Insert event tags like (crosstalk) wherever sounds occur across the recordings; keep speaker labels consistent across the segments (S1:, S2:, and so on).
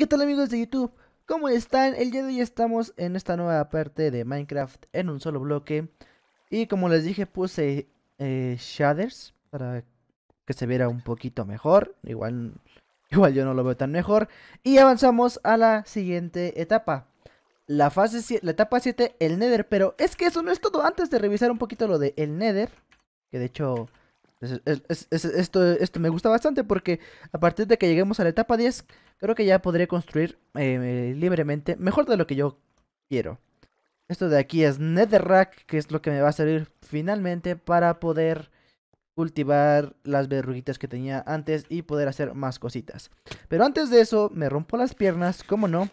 S1: ¿qué tal amigos de YouTube? ¿Cómo están? El día de hoy estamos en esta nueva parte de Minecraft en un solo bloque Y como les dije puse eh, shaders para que se viera un poquito mejor Igual, igual yo no lo veo tan mejor Y avanzamos a la siguiente etapa La fase la etapa 7, el Nether Pero es que eso no es todo, antes de revisar un poquito lo de el Nether Que de hecho esto, esto me gusta bastante porque a partir de que lleguemos a la etapa 10, creo que ya podré construir eh, libremente, mejor de lo que yo quiero. Esto de aquí es Netherrack, que es lo que me va a servir finalmente para poder cultivar las verruguitas que tenía antes y poder hacer más cositas. Pero antes de eso, me rompo las piernas, como no.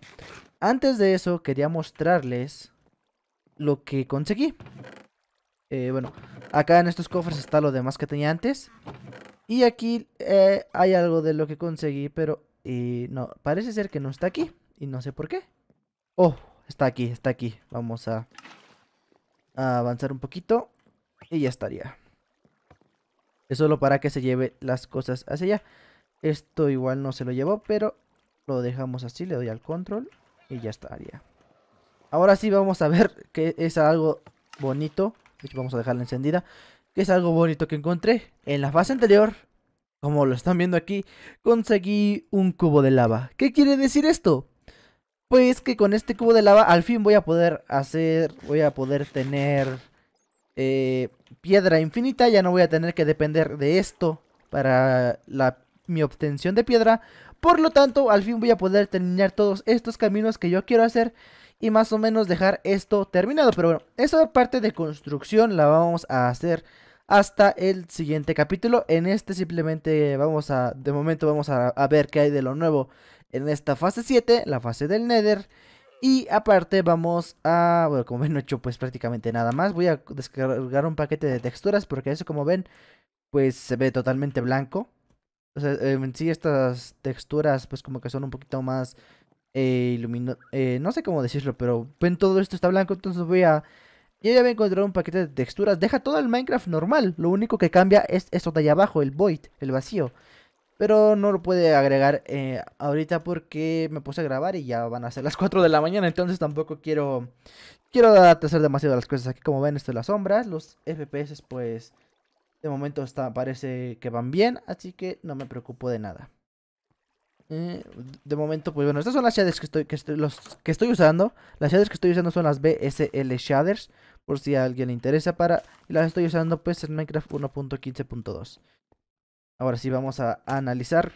S1: Antes de eso, quería mostrarles lo que conseguí. Eh, bueno, acá en estos cofres está lo demás que tenía antes. Y aquí eh, hay algo de lo que conseguí, pero eh, no, parece ser que no está aquí. Y no sé por qué. Oh, está aquí, está aquí. Vamos a, a avanzar un poquito y ya estaría. Es solo para que se lleve las cosas hacia allá. Esto igual no se lo llevó, pero lo dejamos así. Le doy al control y ya estaría. Ahora sí vamos a ver que es algo bonito vamos a dejarla encendida. Que es algo bonito que encontré. En la fase anterior, como lo están viendo aquí, conseguí un cubo de lava. ¿Qué quiere decir esto? Pues que con este cubo de lava al fin voy a poder hacer, voy a poder tener eh, piedra infinita. Ya no voy a tener que depender de esto para la, mi obtención de piedra. Por lo tanto, al fin voy a poder terminar todos estos caminos que yo quiero hacer y más o menos dejar esto terminado. Pero bueno, esa parte de construcción la vamos a hacer hasta el siguiente capítulo. En este simplemente vamos a, de momento vamos a, ver qué hay de lo nuevo en esta fase 7, la fase del Nether. Y aparte vamos a, bueno, como ven no he hecho pues prácticamente nada más. Voy a descargar un paquete de texturas porque eso como ven pues se ve totalmente blanco. O sea, en sí estas texturas pues como que son un poquito más eh, eh, no sé cómo decirlo, pero ven todo esto está blanco, entonces voy a... Yo ya voy a encontrar un paquete de texturas, deja todo el Minecraft normal, lo único que cambia es esto de allá abajo, el void, el vacío. Pero no lo puede agregar eh, ahorita porque me puse a grabar y ya van a ser las 4 de la mañana, entonces tampoco quiero... Quiero hacer demasiado las cosas aquí, como ven, esto de las sombras, los FPS pues... De momento está, parece que van bien, así que no me preocupo de nada. Eh, de momento, pues bueno, estas son las shaders que estoy, que los, que estoy usando. Las shaders que estoy usando son las BSL shaders, por si a alguien le interesa para... las estoy usando pues en Minecraft 1.15.2. Ahora sí, vamos a analizar.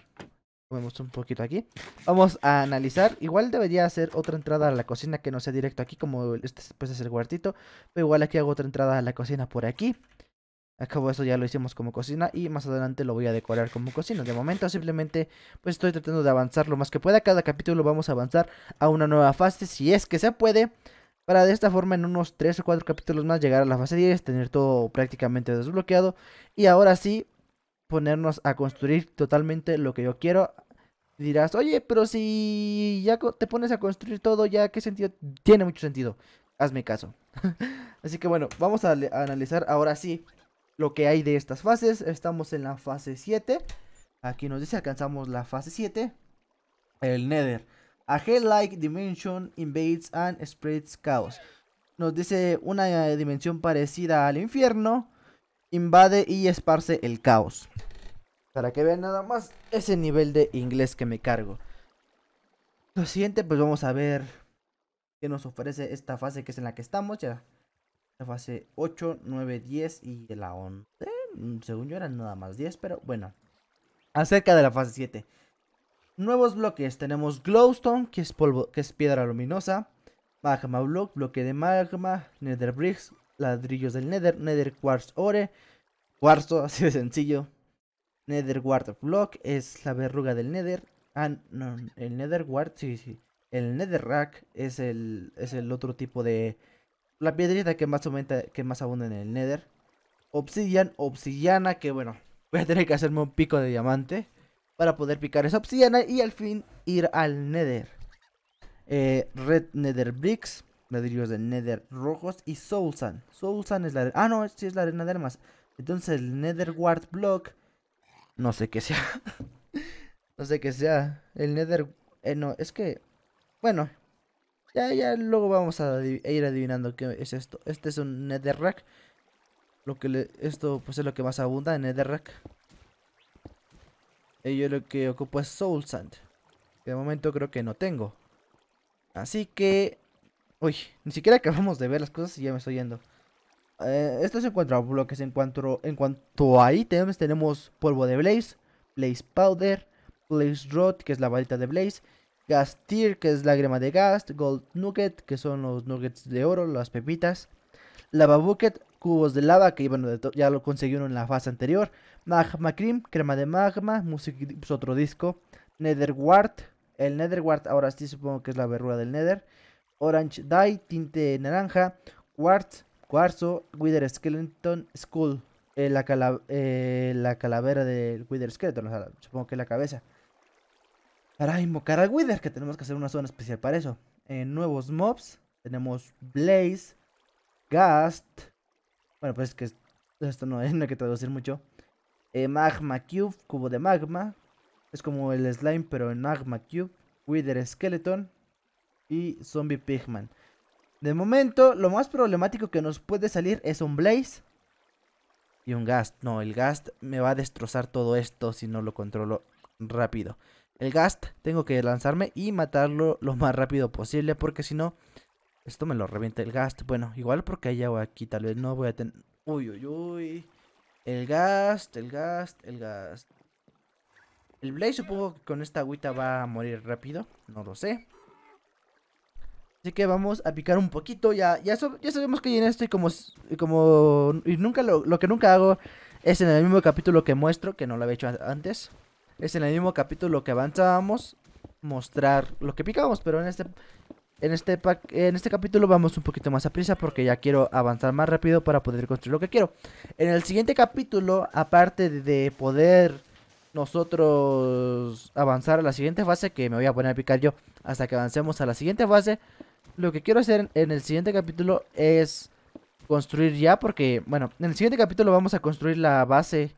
S1: Vemos un poquito aquí. Vamos a analizar. Igual debería hacer otra entrada a la cocina que no sea directo aquí, como este pues es el cuartito. Pero igual aquí hago otra entrada a la cocina por aquí. Acabo eso, ya lo hicimos como cocina y más adelante lo voy a decorar como cocina. De momento simplemente pues estoy tratando de avanzar lo más que pueda. Cada capítulo vamos a avanzar a una nueva fase si es que se puede. Para de esta forma en unos 3 o 4 capítulos más llegar a la fase 10, tener todo prácticamente desbloqueado. Y ahora sí ponernos a construir totalmente lo que yo quiero dirás, oye, pero si ya te pones a construir todo, ya qué sentido, tiene mucho sentido, hazme caso. (laughs) Así que bueno, vamos a analizar ahora sí lo que hay de estas fases. Estamos en la fase 7. Aquí nos dice, alcanzamos la fase 7. El Nether. A Hell-like dimension invades and spreads chaos. Nos dice una eh, dimensión parecida al infierno. Invade y esparce el caos. Para que vean nada más ese nivel de inglés que me cargo. Lo siguiente, pues vamos a ver qué nos ofrece esta fase que es en la que estamos. Ya la fase 8, 9, 10 y la 11. Mm, según yo eran nada más 10, pero bueno. Acerca de la fase 7. Nuevos bloques. Tenemos Glowstone, que es, polvo, que es piedra luminosa. Magma Block, bloque de magma. Nether Bricks, ladrillos del Nether. Nether Quartz Ore. Cuarzo, (laughs) así de sencillo. Nether Ward Block es la verruga del Nether. Ah, el Nether Ward, sí, sí. El Nether Rack es el, es el otro tipo de la piedrita que más aumenta, que más abunda en el Nether. Obsidian, obsidiana, que bueno, voy a tener que hacerme un pico de diamante para poder picar esa obsidiana y al fin ir al Nether. Eh, Red Nether Bricks, ladrillos de Nether rojos y Soul Sand. Soul es la Ah, no, sí es la arena de armas. Entonces el Nether guard Block, no sé qué sea. (laughs) no sé qué sea. El Nether... Eh, no, es que... Bueno, ya, ya, luego vamos a, ir adivinando qué es esto. Este es un netherrack. Lo que esto pues es lo que más abunda en netherrack. Y yo lo que ocupo es soul sand. de momento creo que no tengo. Así que... Uy, ni siquiera acabamos de ver las cosas y ya me estoy yendo. Eh, esto se encuentra a bloques. En cuanto, en cuanto a ítems tenemos polvo de blaze, blaze powder, blaze rod, que es la varita de blaze Gastir, que es lágrima de Gast Gold Nugget, que son los nuggets de oro, las pepitas, Lava Bucket, cubos de lava, que bueno, ya lo consiguieron en la fase anterior, Magma Cream, crema de magma, música pues, otro disco, Nether el Nether ahora sí supongo que es la verruga del Nether, Orange Dye, tinte naranja, Quartz, Cuarzo, Wither Skeleton, Skull, eh, la, eh, la, calavera del Wither Skeleton, supongo que es la cabeza. Para invocar al Wither, que tenemos que hacer una zona especial para eso. En nuevos mobs tenemos Blaze, Ghast Bueno, pues es que esto (laughs) no, hay que traducir mucho. Eh, magma Cube, cubo de magma. Es como el slime, pero en Magma Cube. Wither Skeleton y Zombie Pigman. De momento, lo más problemático que nos puede salir es un Blaze y un Ghast No, el Ghast me va a destrozar todo esto si no lo controlo rápido el Gast, tengo que lanzarme y matarlo lo más rápido posible porque si no, esto me lo revienta el Gast. Bueno, igual porque hay agua aquí, tal vez no voy a tener... Uy, uy, uy. El Gast, el Gast, el Gast. El Blaze supongo que con esta agüita va a morir rápido, no lo sé. Así que vamos a picar un poquito, ya, ya, sabemos que en esto y como, y como y nunca lo, lo que nunca hago es en el mismo capítulo que muestro, que no lo había hecho antes es en el mismo capítulo que avanzábamos mostrar lo que picábamos, pero en este en este en este capítulo vamos un poquito más a prisa porque ya quiero avanzar más rápido para poder construir lo que quiero. En el siguiente capítulo, aparte de poder nosotros avanzar a la siguiente fase, que me voy a poner a picar yo hasta que avancemos a la siguiente fase, lo que quiero hacer en el siguiente capítulo es construir ya porque, bueno, en el siguiente capítulo vamos a construir la base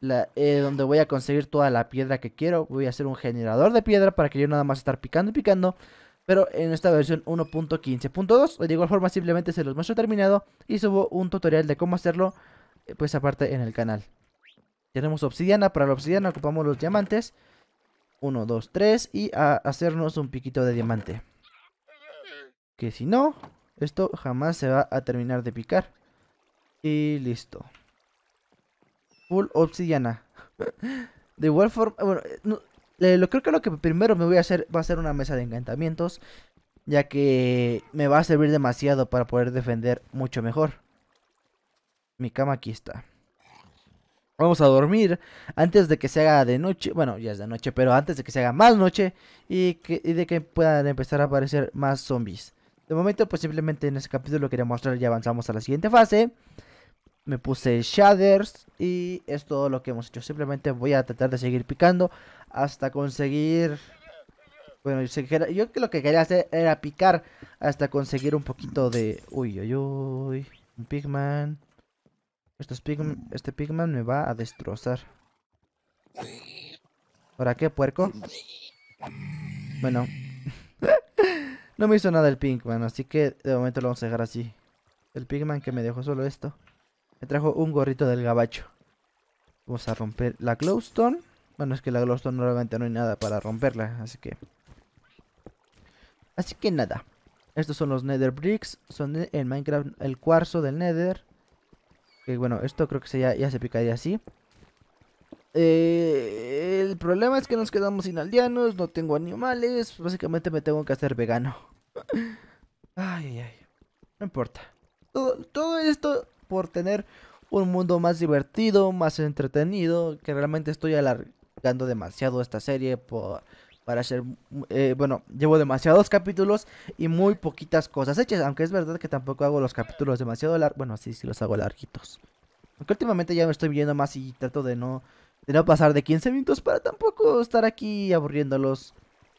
S1: eh, donde voy a conseguir toda la piedra que quiero. Voy a hacer un generador de piedra para que yo nada más estar picando y picando. Pero en esta versión 1.15.2, de igual forma simplemente se los muestro terminado y subo un tutorial de cómo hacerlo, eh, pues aparte en el canal. Tenemos obsidiana, para la obsidiana ocupamos los diamantes. 1, 2, 3 y a hacernos un piquito de diamante. Que si no, esto jamás se va a terminar de picar. Y listo full obsidiana. Ah. De igual forma, bueno, eh, lo, creo que lo que primero me voy a hacer va a ser una mesa de encantamientos, ya que me va a servir demasiado para poder defender mucho mejor. Mi cama aquí está. Vamos a dormir antes de que se haga de noche, bueno, ya es de noche, pero antes de que se haga más noche y, que, de que puedan empezar a aparecer más zombies. De momento, pues simplemente en este capítulo lo quería mostrar, y avanzamos a la siguiente fase me puse shaders y es todo lo que hemos hecho. Simplemente voy a tratar de seguir picando hasta conseguir... Bueno, yo que lo que quería hacer era picar hasta conseguir un poquito de... Uy, uy, uy. Un pigman. este pigman me va a destrozar. ¿Para qué, puerco? Bueno. (laughs) no me hizo nada el pigman, así que de momento lo vamos a dejar así. El pigman que me dejó solo esto. Me trajo un gorrito del gabacho. Vamos a romper la glowstone. Bueno, es que la glowstone normalmente no hay nada para romperla, así que... Así que nada. Estos son los nether bricks. Son en Minecraft el cuarzo del nether. Que bueno, esto creo que se ya, se picaría así. Eh, el problema es que nos quedamos sin aldeanos, no tengo animales. Básicamente me tengo que hacer vegano. (laughs) ay, ay, ay. No importa. todo esto por tener un mundo más divertido, más entretenido, que realmente estoy alargando demasiado esta serie por, para ser... Eh, bueno, llevo demasiados capítulos y muy poquitas cosas hechas, aunque es verdad que tampoco hago los capítulos demasiado largos, bueno, sí, sí los hago larguitos. Aunque últimamente ya me estoy viendo más y trato de no, de no pasar de 15 minutos para tampoco estar aquí aburriéndolos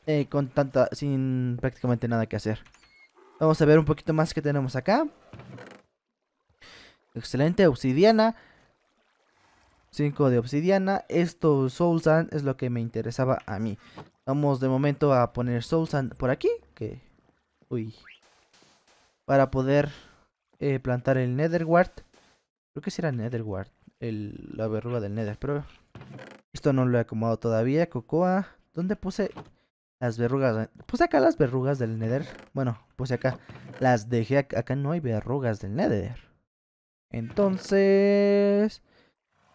S1: eh, con tanta, sin prácticamente nada que hacer. Vamos a ver un poquito más que tenemos acá. Excelente, obsidiana. 5 de obsidiana. Esto Soul Sand es lo que me interesaba a mí. Vamos de momento a poner Soul Sand por aquí. Que. Uy. Para poder eh, plantar el nether Netherward. Creo que será Netherward. El, la verruga del Nether. Pero esto no lo he acomodado todavía. Cocoa. ¿Dónde puse las verrugas? Puse acá las verrugas del Nether. Bueno, puse acá. Las dejé Acá no hay verrugas del Nether. Entonces...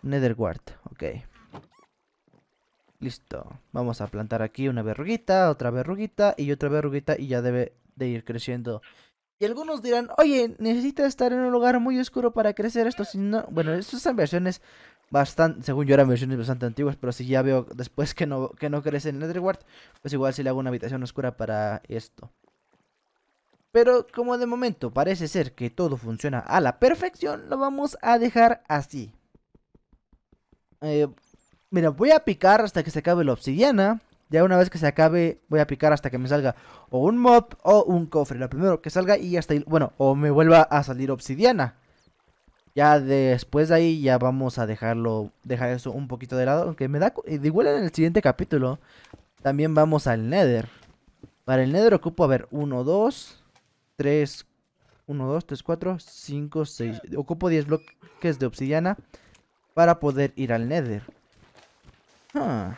S1: Netherward, ok. Listo. Vamos a plantar aquí una verruguita, otra verruguita y otra verruguita y ya debe de ir creciendo. Y algunos dirán, oye, necesita estar en un lugar muy oscuro para crecer esto. Si Bueno, estas son versiones bastante, según yo eran versiones bastante antiguas, pero si ya veo después que no, que no crece en Netherward, pues igual si le hago una habitación oscura para esto. Pero como de momento parece ser que todo funciona a la perfección, lo vamos a dejar así. Eh, mira, voy a picar hasta que se acabe la obsidiana. Ya una vez que se acabe, voy a picar hasta que me salga o un mob o un cofre. Lo primero que salga y hasta ahí, bueno, o me vuelva a salir obsidiana. Ya después de ahí ya vamos a dejarlo, dejar eso un poquito de lado. Aunque me da, eh, igual en el siguiente capítulo, también vamos al nether. Para el nether ocupo, a ver, uno, dos... 3, 1, 2, 3, 4, 5, 6. Ocupo 10 bloques de obsidiana para poder ir al nether. Ah,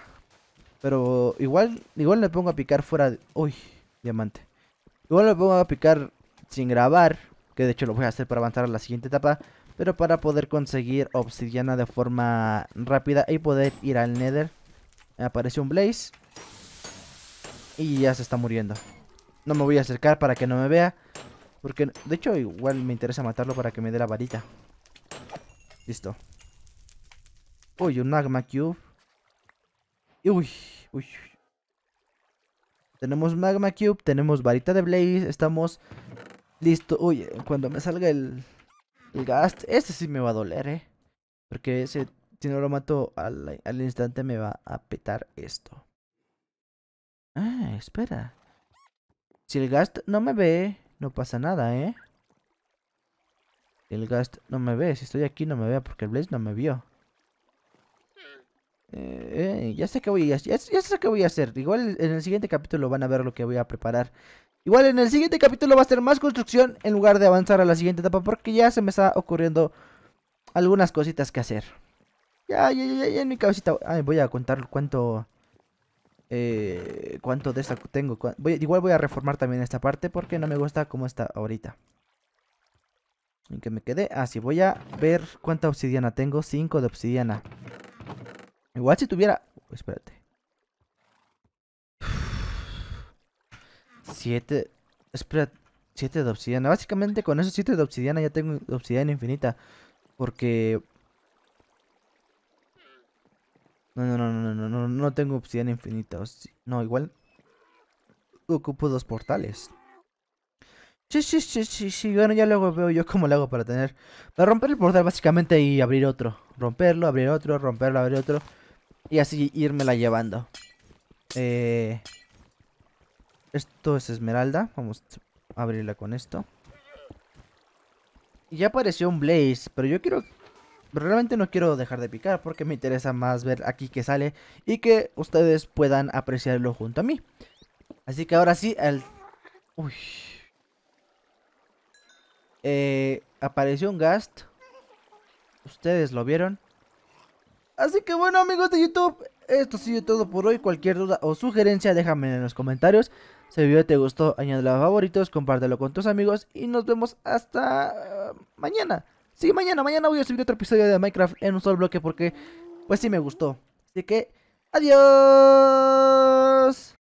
S1: pero igual, igual le pongo a picar fuera de... Uy, diamante. Igual le pongo a picar sin grabar, que de hecho lo voy a hacer para avanzar a la siguiente etapa, pero para poder conseguir obsidiana de forma rápida y poder ir al nether. Me Aparece un blaze y ya se está muriendo. No me voy a acercar para que no me vea. Porque, de hecho, igual me interesa matarlo para que me dé la varita. Listo. Uy, un magma cube. Uy, uy. Tenemos magma cube, tenemos varita de blaze, estamos listo. Uy, cuando me salga el, el gas, este sí me va a doler, eh. Porque ese, si no lo mato al, al instante me va a petar esto. Ah, espera. Si el gas no me ve, no pasa nada, ¿eh? El Gast no me ve. Si estoy aquí no me vea porque el Blaze no me vio. Eh, eh, ya sé qué voy a, voy a hacer. Igual en el siguiente capítulo van a ver lo que voy a preparar. Igual en el siguiente capítulo va a ser más construcción en lugar de avanzar a la siguiente etapa porque ya se me está ocurriendo algunas cositas que hacer. Ya, ya, ya, ya en mi cabecita. Ay, voy a contar cuánto eh, ¿Cuánto de esta tengo? igual voy a reformar también esta parte porque no me gusta cómo está ahorita. ¿En que me quede así ah, voy a ver cuánta obsidiana tengo. 5 de obsidiana. Igual si tuviera... Oh, espérate. 7... Espérate. 7 de obsidiana. Básicamente con esos 7 de obsidiana ya tengo obsidiana infinita. Porque no, no, no, no, no, no, no tengo opción infinita. No, igual ocupo dos portales. Sí, sí, sí, sí, sí. Bueno, ya luego veo yo cómo lo hago para tener... Para romper el portal básicamente y abrir otro. Romperlo, abrir otro, romperlo, abrir otro. Y así irme la llevando. Eh... Esto es esmeralda. Vamos a abrirla con esto. Ya apareció un blaze, pero yo quiero realmente no quiero dejar de picar porque me interesa más ver aquí que sale y que ustedes puedan apreciarlo junto a mí. Así que ahora sí, el... Uy. Eh, apareció un Gast. Ustedes lo vieron. Así que bueno amigos de YouTube, esto ha sido todo por hoy. Cualquier duda o sugerencia déjame en los comentarios. Si el video te gustó, añádelo a favoritos, compártelo con tus amigos y nos vemos hasta eh, mañana. Sí, mañana, mañana voy a subir otro episodio de Minecraft en un solo bloque porque, pues sí me gustó. Así que, adiós.